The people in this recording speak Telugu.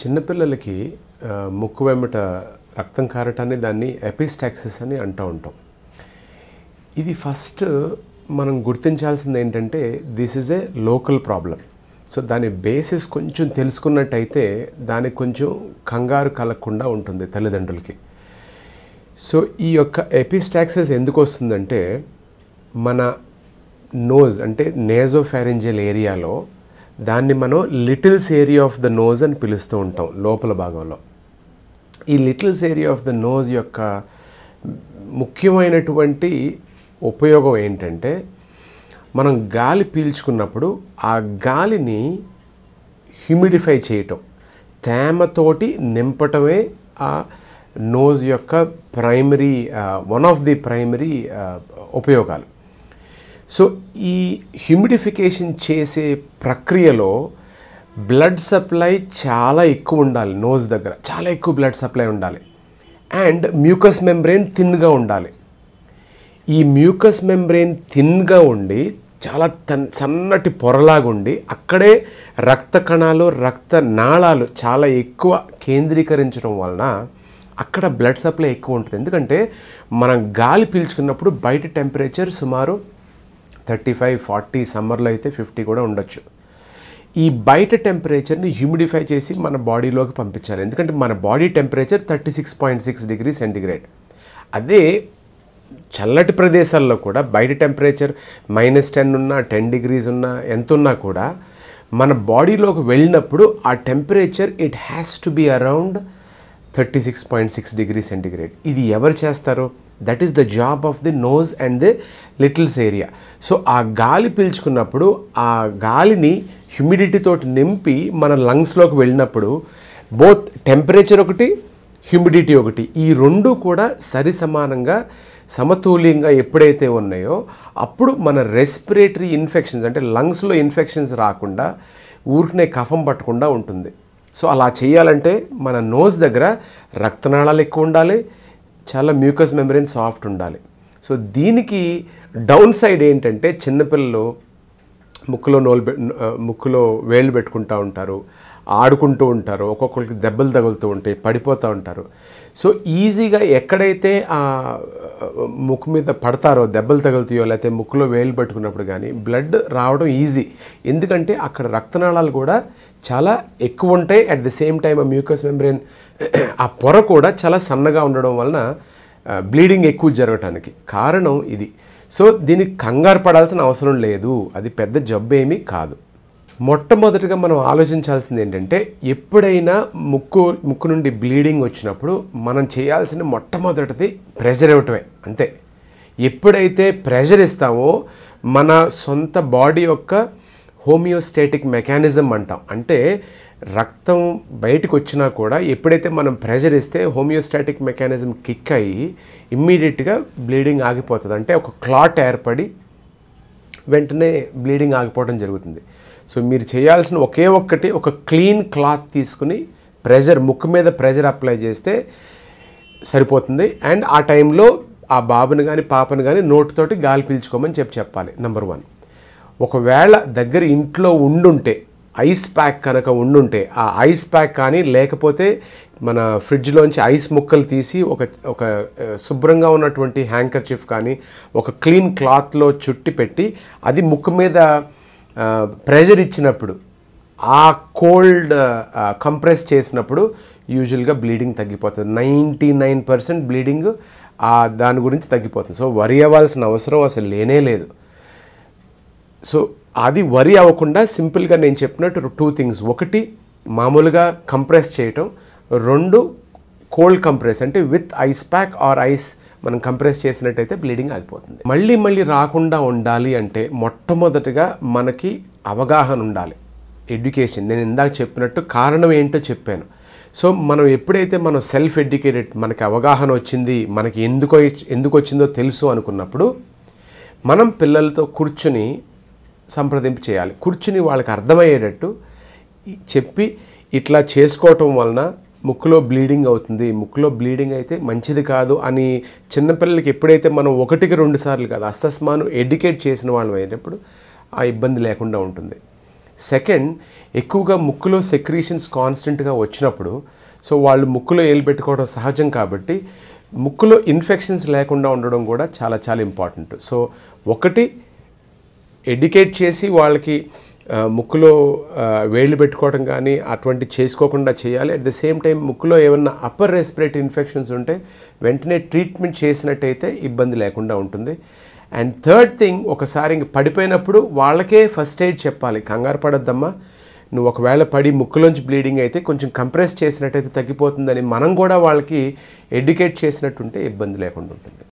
చిన్నపిల్లలకి ముక్కు వెంబట రక్తం కారటాన్ని దాన్ని ఎపిస్టాక్సిస్ అని అంటూ ఉంటాం ఇది ఫస్ట్ మనం గుర్తించాల్సింది ఏంటంటే this is a local problem so దాని బేసిస్ కొంచెం తెలుసుకున్నట్టయితే దానికి కొంచెం కంగారు కలగకుండా ఉంటుంది తల్లిదండ్రులకి సో ఈ యొక్క ఎపిస్టాక్సిస్ ఎందుకు వస్తుందంటే మన నోజ్ అంటే నేజోఫారెంజియల్ ఏరియాలో దాన్ని మనం Little's area of the nose అని పిలుస్తూ ఉంటాం లోపల భాగంలో ఈ Little's area of the nose యొక్క ముఖ్యమైనటువంటి ఉపయోగం ఏంటంటే మనం గాలి పీల్చుకున్నప్పుడు ఆ గాలిని హ్యూమిడిఫై చేయటం తేమతోటి నింపటమే ఆ నోజ్ యొక్క primary one of the primary ఉపయోగాలు సో ఈ హ్యూమిడిఫికేషన్ చేసే ప్రక్రియలో బ్లడ్ సప్లై చాలా ఎక్కువ ఉండాలి నోజ్ దగ్గర చాలా ఎక్కువ బ్లడ్ సప్లై ఉండాలి అండ్ మ్యూకస్ మెంబ్రెయిన్ థిన్గా ఉండాలి ఈ మ్యూకస్ మెంబ్రెయిన్ థిన్గా ఉండి చాలా తన్ సన్నటి పొరలాగుండి అక్కడే రక్త కణాలు రక్త నాళాలు చాలా ఎక్కువ కేంద్రీకరించడం వలన అక్కడ బ్లడ్ సప్లై ఎక్కువ ఉంటుంది ఎందుకంటే మనం గాలి పీల్చుకున్నప్పుడు బయట టెంపరేచర్ సుమారు థర్టీ ఫైవ్ ఫార్టీ సమ్మర్లో అయితే ఫిఫ్టీ కూడా ఉండొచ్చు ఈ బయట టెంపరేచర్ని హ్యూమిడిఫై చేసి మన బాడీలోకి పంపించాలి ఎందుకంటే మన body temperature thirty six point six degree centigrade అదే చల్లటి ప్రదేశాల్లో కూడా బయట టెంపరేచర్ మైనస్ టెన్ ఉన్నా టెన్ డిగ్రీస్ ఉన్నా ఎంత ఉన్నా కూడా మన బాడీలోకి వెళ్ళినప్పుడు ఆ temperature it has to be around thirty six point six degree centigrade ఇది ఎవరు చేస్తారు that is the job of the nose and the Little's area so ఆ గాలి పీల్చుకున్నప్పుడు ఆ గాలిని హ్యూమిడిటీతో నింపి మన లంగ్స్లోకి వెళ్ళినప్పుడు బోత్ టెంపరేచర్ ఒకటి హ్యూమిడిటీ ఒకటి ఈ రెండు కూడా సరి సమానంగా సమతుల్యంగా ఎప్పుడైతే ఉన్నాయో అప్పుడు మన రెస్పిరేటరీ ఇన్ఫెక్షన్స్ అంటే లంగ్స్లో ఇన్ఫెక్షన్స్ రాకుండా ఊరికనే కఫం పట్టకుండా ఉంటుంది సో అలా చేయాలంటే మన నోజ్ దగ్గర రక్తనాళాలు ఎక్కువ ఉండాలి చాలా మ్యూకస్ మెమరీన్ సాఫ్ట్ ఉండాలి సో దీనికి డౌన్ సైడ్ ఏంటంటే చిన్నపిల్లలు ముక్కులో నోలు ముక్కులో వేళ్ళు పెట్టుకుంటూ ఉంటారు ఆడుకుంటూ ఉంటారు ఒక్కొక్కరికి దెబ్బలు తగులుతూ ఉంటాయి పడిపోతూ ఉంటారు సో ఈజీగా ఎక్కడైతే ఆ ముక్కు మీద పడతారో దెబ్బలు తగులుతాయో లేకపోతే ముక్కులో వేలు పట్టుకున్నప్పుడు కానీ బ్లడ్ రావడం ఈజీ ఎందుకంటే అక్కడ రక్తనాళాలు కూడా చాలా ఎక్కువ ఉంటాయి అట్ ది సేమ్ టైం ఆ మ్యూకస్ మెంబ్రెయిన్ ఆ పొర కూడా చాలా సన్నగా ఉండడం వలన బ్లీడింగ్ ఎక్కువ జరగటానికి కారణం ఇది సో దీనికి కంగారు పడాల్సిన అవసరం లేదు అది పెద్ద జబ్బు ఏమీ కాదు మొట్టమొదటిగా మనం ఆలోచించాల్సింది ఏంటంటే ఎప్పుడైనా ముక్కు ముక్కు నుండి బ్లీడింగ్ వచ్చినప్పుడు మనం చేయాల్సిన మొట్టమొదటిది ప్రెషర్ ఇవ్వటమే అంతే ఎప్పుడైతే ప్రెషర్ ఇస్తామో మన సొంత బాడీ యొక్క హోమియోస్టేటిక్ మెకానిజం అంటాం అంటే రక్తం బయటకు వచ్చినా కూడా ఎప్పుడైతే మనం ప్రెషర్ ఇస్తే హోమియోస్టాటిక్ మెకానిజం కిక్ అయ్యి ఇమ్మీడియట్గా బ్లీడింగ్ ఆగిపోతుంది అంటే ఒక క్లాట్ ఏర్పడి వెంటనే బ్లీడింగ్ ఆగిపోవడం జరుగుతుంది సో మీరు చేయాల్సిన ఒకే ఒక్కటి ఒక క్లీన్ క్లాత్ తీసుకుని ప్రెషర్ ముక్కు మీద ప్రెషర్ అప్లై చేస్తే సరిపోతుంది అండ్ ఆ టైంలో ఆ బాబుని కానీ పాపను కానీ నోటితోటి గాలి పీల్చుకోమని చెప్పి చెప్పాలి నెంబర్ వన్ ఒకవేళ దగ్గర ఇంట్లో ఉండుంటే ఐస్ ప్యాక్ కనుక ఉండుంటే ఆ ఐస్ ప్యాక్ కానీ లేకపోతే మన ఫ్రిడ్జ్లోంచి ఐస్ ముక్కలు తీసి ఒక ఒక శుభ్రంగా ఉన్నటువంటి హ్యాంకర్ చిఫ్ కానీ ఒక క్లీన్ క్లాత్లో చుట్టి పెట్టి అది ముక్కు మీద ప్రెజర్ ఇచ్చినప్పుడు ఆ కోల్డ్ కంప్రెస్ చేసినప్పుడు యూజువల్గా బ్లీడింగ్ తగ్గిపోతుంది నైంటీ నైన్ పర్సెంట్ బ్లీడింగ్ దాని గురించి తగ్గిపోతుంది సో వరి అవ్వాల్సిన అవసరం అసలు లేనే లేదు సో అది వరి అవ్వకుండా సింపుల్గా నేను చెప్పినట్టు టూ థింగ్స్ ఒకటి మామూలుగా కంప్రెస్ చేయటం రెండు కోల్డ్ కంప్రెస్ అంటే with ice pack or ice మనం కంప్రెస్ చేసినట్టయితే బ్లీడింగ్ ఆగిపోతుంది మళ్ళీ మళ్ళీ రాకుండా ఉండాలి అంటే మొట్టమొదటిగా మనకి అవగాహన ఉండాలి ఎడ్యుకేషన్ నేను ఇందాక చెప్పినట్టు కారణం ఏంటో చెప్పాను సో మనం ఎప్పుడైతే మనం సెల్ఫ్ ఎడ్యుకేటెడ్ మనకి అవగాహన వచ్చింది మనకి ఎందుకో ఎందుకు వచ్చిందో తెలుసు అనుకున్నప్పుడు మనం పిల్లలతో కూర్చుని సంప్రదింపు చేయాలి కూర్చుని వాళ్ళకి అర్థమయ్యేటట్టు చెప్పి ఇట్లా చేసుకోవటం వలన ముక్కులో బ్లీడింగ్ అవుతుంది ముక్కులో బ్లీడింగ్ అయితే మంచిది కాదు అని చిన్నపిల్లలకి ఎప్పుడైతే మనం ఒకటికి రెండు సార్లు కాదు అస్తస్మాను ఎడ్యుకేట్ చేసిన వాళ్ళం అయినప్పుడు ఆ ఇబ్బంది లేకుండా ఉంటుంది సెకండ్ ఎక్కువగా ముక్కులో సెక్రీషన్స్ కాన్స్టెంట్గా వచ్చినప్పుడు సో వాళ్ళు ముక్కులో ఏలు పెట్టుకోవడం సహజం కాబట్టి ముక్కులో ఇన్ఫెక్షన్స్ లేకుండా ఉండడం కూడా చాలా చాలా ఇంపార్టెంట్ సో ఒకటి ఎడ్యుకేట్ చేసి వాళ్ళకి ముక్కులో వేళ్ళు పెట్టుకోవడం కానీ అటువంటి చేసుకోకుండా చేయాలి అట్ ద సేమ్ టైం ముక్కులో ఏమన్నా అప్పర్ రెస్పిరేటరీ ఇన్ఫెక్షన్స్ ఉంటే వెంటనే ట్రీట్మెంట్ చేసినట్టయితే ఇబ్బంది లేకుండా ఉంటుంది అండ్ థర్డ్ థింగ్ ఒకసారి ఇంక పడిపోయినప్పుడు వాళ్ళకే ఫస్ట్ ఎయిడ్ చెప్పాలి కంగారు పడద్దమ్మా నువ్వు ఒకవేళ పడి ముక్కులోంచి బ్లీడింగ్ అయితే కొంచెం కంప్రెస్ చేసినట్టయితే తగ్గిపోతుందని మనం కూడా వాళ్ళకి ఎడ్యుకేట్ చేసినట్టుంటే ఇబ్బంది లేకుండా ఉంటుంది